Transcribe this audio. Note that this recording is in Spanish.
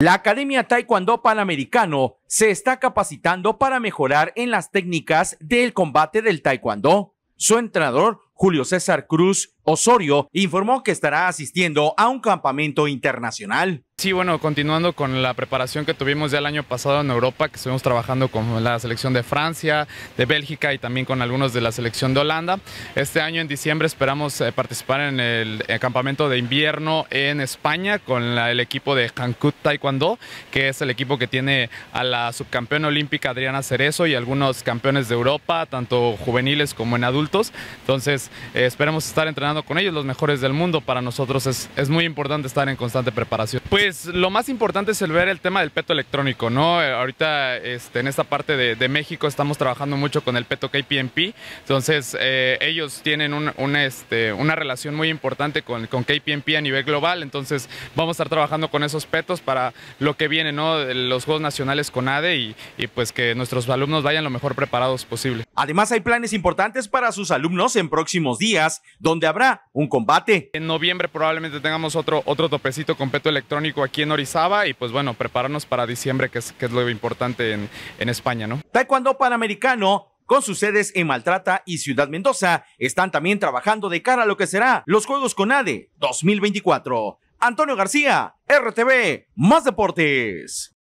La Academia Taekwondo Panamericano se está capacitando para mejorar en las técnicas del combate del Taekwondo. Su entrenador, Julio César Cruz Osorio, informó que estará asistiendo a un campamento internacional. Sí, bueno, continuando con la preparación que tuvimos ya el año pasado en Europa, que estuvimos trabajando con la selección de Francia, de Bélgica y también con algunos de la selección de Holanda. Este año en diciembre esperamos eh, participar en el, eh, campamento de invierno en España con el equipo de Hankut Taekwondo, que es el equipo que tiene a la subcampeona olímpica Adriana Cerezo y algunos campeones de Europa, tanto juveniles como en adultos. Entonces, eh, esperamos estar entrenando con ellos, los mejores del mundo. Para nosotros es, es muy importante estar en constante preparación. Pues, pues, lo más importante es el ver el tema del peto electrónico, ¿no? Eh, ahorita este, en esta parte de, México estamos trabajando mucho con el peto KPMP, entonces eh, ellos tienen este, una relación muy importante con, con KPMP a nivel global, entonces vamos a estar trabajando con esos petos para lo que viene, ¿no? Los Juegos Nacionales con ADE y, y pues que nuestros alumnos vayan lo mejor preparados posible. Además hay planes importantes para sus alumnos en próximos días, donde habrá un combate. En noviembre probablemente tengamos otro, otro topecito con peto electrónico aquí en Orizaba y pues bueno, prepararnos para diciembre, que es, que es lo importante en, en España, ¿no? Taekwondo Panamericano con sus sedes en Maltrata y Ciudad Mendoza, están también trabajando de cara a lo que será los Juegos CONADE 2024. Antonio García, RTV, Más Deportes.